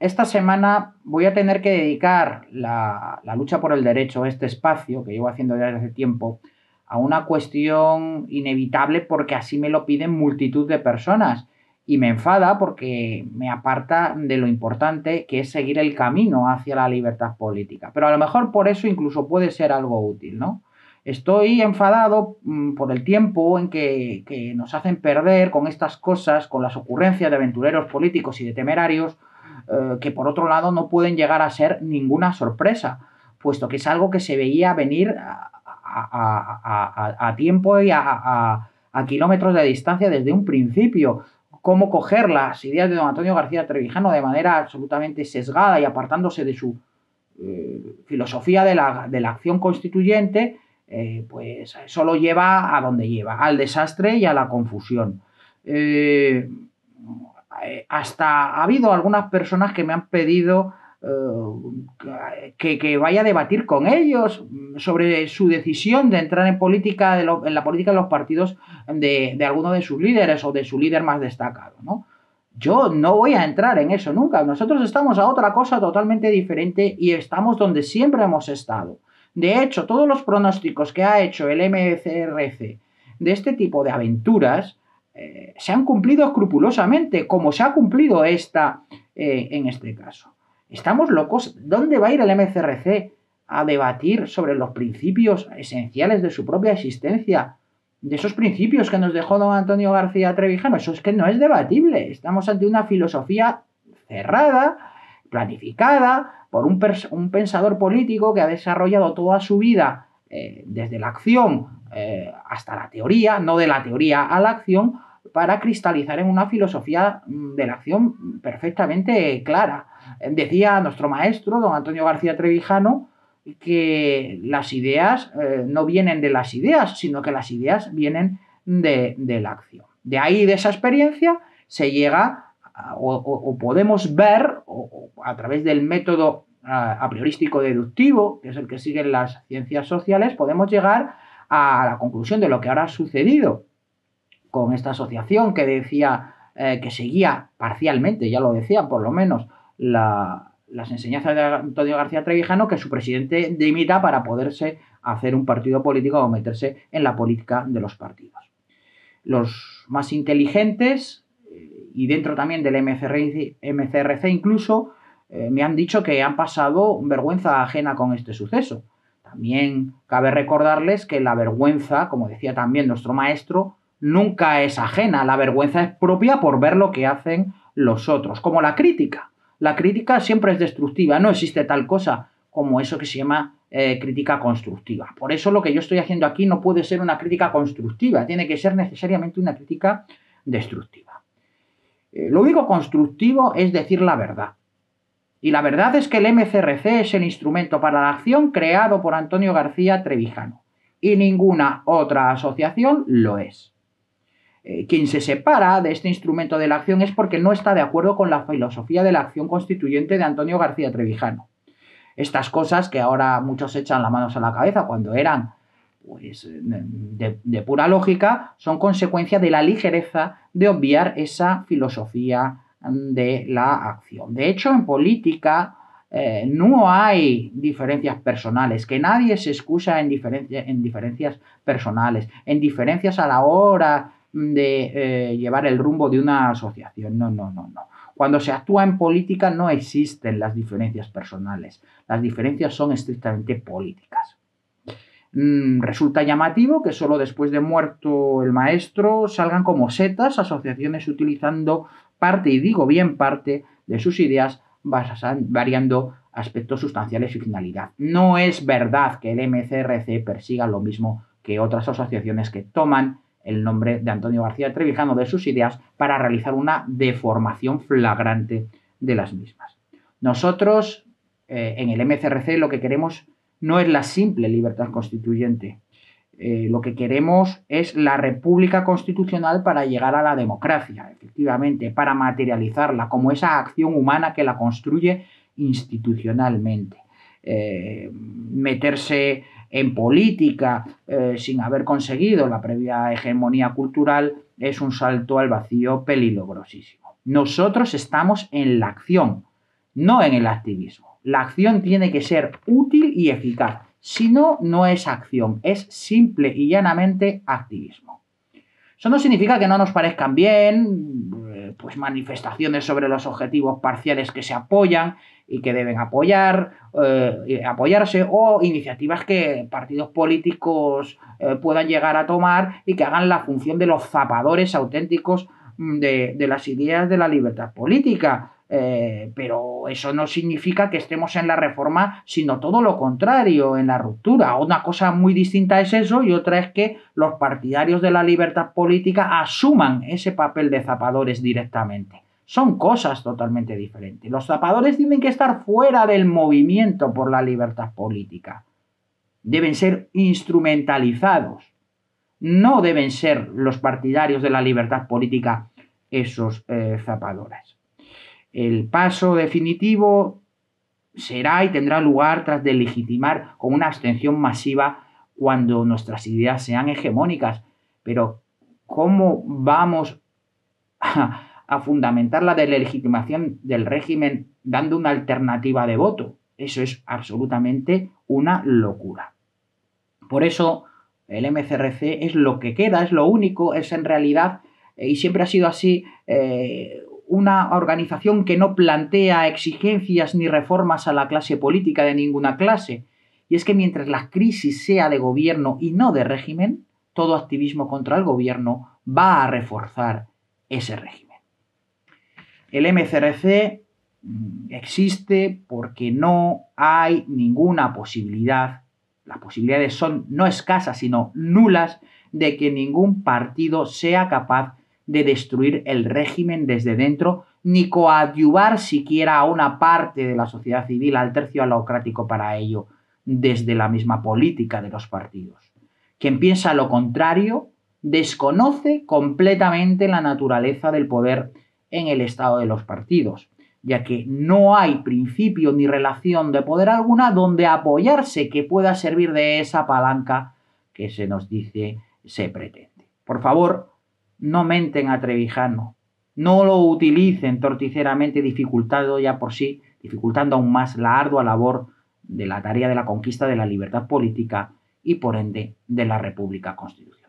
Esta semana voy a tener que dedicar la, lucha por el derecho, este espacio que llevo haciendo ya desde hace tiempo, a una cuestión inevitable porque así me lo piden multitud de personas y me enfada porque me aparta de lo importante que es seguir el camino hacia la libertad política. Pero a lo mejor por eso incluso puede ser algo útil, ¿no? Estoy enfadado mm, por el tiempo en que nos hacen perder con estas cosas, con las ocurrencias de aventureros políticos y de temerarios, eh, que por otro lado no pueden llegar a ser ninguna sorpresa, puesto que es algo que se veía venir a, tiempo y a, kilómetros de distancia desde un principio. Cómo coger las ideas de don Antonio García Trevijano de manera absolutamente sesgada y apartándose de su eh, filosofía de la, acción constituyente, eh, pues pues lo lleva a donde lleva, al desastre y a la confusión. Eh, hasta ha habido algunas personas que me han pedido eh, que, vaya a debatir con ellos sobre su decisión de entrar en política de en la política de los partidos de, alguno de sus líderes o de su líder más destacado. Yo no voy a entrar en eso nunca. Nosotros estamos a otra cosa totalmente diferente y estamos donde siempre hemos estado. De hecho, todos los pronósticos que ha hecho el MCRC de este tipo de aventuras eh, se han cumplido escrupulosamente, como se ha cumplido esta eh, en este caso. ¿Estamos locos? ¿Dónde va a ir el MCRC a debatir sobre los principios esenciales de su propia existencia? De esos principios que nos dejó don Antonio García Trevijano, eso es que no es debatible. Estamos ante una filosofía cerrada, planificada, por un pensador político que ha desarrollado toda su vida eh, desde la acción eh, hasta la teoría, no de la teoría a la acción, para cristalizar en una filosofía mm, de la acción perfectamente clara. Decía nuestro maestro, don Antonio García Trevijano, que las ideas eh, no vienen de las ideas, sino que las ideas vienen de, la acción. De ahí, de esa experiencia, se llega o, podemos ver a través del método a, priorístico deductivo, que es el que siguen las ciencias sociales, podemos llegar a la conclusión de lo que ahora ha sucedido con esta asociación que decía eh, que seguía parcialmente, ya lo decían por lo menos, las enseñanzas de Antonio García Trevijano, que su presidente dimita para poderse hacer un partido político o meterse en la política de los partidos. Los más inteligentes, eh, y dentro también del MCRC incluso, eh, me han dicho que han pasado vergüenza ajena con este suceso. También cabe recordarles que la vergüenza, como decía también nuestro maestro, nunca es ajena, la vergüenza es propia por ver lo que hacen los otros, como la crítica. La crítica siempre es destructiva, no existe tal cosa como eso que se llama eh, crítica constructiva. Por eso lo que yo estoy haciendo aquí no puede ser una crítica constructiva, tiene que ser necesariamente una crítica destructiva. Eh, lo único constructivo es decir la verdad. Y la verdad es que el MCRC es el instrumento para la acción creado por Antonio García Trevijano, y ninguna otra asociación lo es. Eh, quien se separa de este instrumento de la acción es porque no está de acuerdo con la filosofía de la acción constituyente de Antonio García Trevijano. Estas cosas que ahora muchos echan las manos a la cabeza cuando eran pues, de, de pura lógica, son consecuencia de la ligereza de obviar esa filosofía de la acción. De hecho, en política eh, no hay diferencias personales, que nadie se excusa en, en diferencias personales, en diferencias a la hora de eh, llevar el rumbo de una asociación. No, no, no, no. Cuando se actúa en política no existen las diferencias personales. Las diferencias son estrictamente políticas. Mm, resulta llamativo que solo después de muerto el maestro salgan como setas asociaciones utilizando parte, y digo bien parte, de sus ideas variando aspectos sustanciales y finalidad. No es verdad que el MCRC persiga lo mismo que otras asociaciones que toman el nombre de Antonio García Trevijano de sus ideas para realizar una deformación flagrante de las mismas. Nosotros eh, en el MCRC lo que queremos no es la simple libertad constituyente. Eh, lo que queremos es la república constitucional para llegar a la democracia, efectivamente, para materializarla como esa acción humana que la construye institucionalmente. Eh, meterse en política eh, sin haber conseguido la previa hegemonía cultural es un salto al vacío peligrosísimo. Nosotros estamos en la acción, no en el activismo. La acción tiene que ser útil y eficaz. Si no, no es acción, es simple y llanamente activismo. Eso no significa que no nos parezcan bien eh, pues manifestaciones sobre los objetivos parciales que se apoyan y que deben apoyar, eh, apoyarse, o iniciativas que partidos políticos eh, puedan llegar a tomar y que hagan la función de los zapadores auténticos mm, de las ideas de la libertad política eh, pero eso no significa que estemos en la reforma, sino todo lo contrario, en la ruptura. Una cosa muy distinta es eso y otra es que los partidarios de la libertad política asuman ese papel de zapadores directamente. Son cosas totalmente diferentes. Los zapadores tienen que estar fuera del movimiento por la libertad política. Deben ser instrumentalizados. No deben ser los partidarios de la libertad política esos eh, zapadores. El paso definitivo será y tendrá lugar tras de legitimar con una abstención masiva cuando nuestras ideas sean hegemónicas. Pero, ¿cómo vamos a, fundamentar la delegitimación del régimen dando una alternativa de voto? Eso es absolutamente una locura. Por eso, el MCRC es lo que queda, es lo único, es en realidad, eh, y siempre ha sido así, eh, una organización que no plantea exigencias ni reformas a la clase política de ninguna clase. Y es que mientras la crisis sea de gobierno y no de régimen, todo activismo contra el gobierno va a reforzar ese régimen. El MCRC mm, existe porque no hay ninguna posibilidad, las posibilidades son no escasas, sino nulas, de que ningún partido sea capaz de destruir el régimen desde dentro, ni coadyuvar siquiera a una parte de la sociedad civil, al tercio alocrático para ello, desde la misma política de los partidos. Quien piensa lo contrario desconoce completamente la naturaleza del poder en el estado de los partidos, ya que no hay principio ni relación de poder alguna donde apoyarse que pueda servir de esa palanca que se nos dice se pretende. Por favor, no menten a Trevijano, no lo utilicen torticeramente dificultado ya por sí, dificultando aún más la ardua labor de la tarea de la conquista de la libertad política y por ende de la República Constitucional.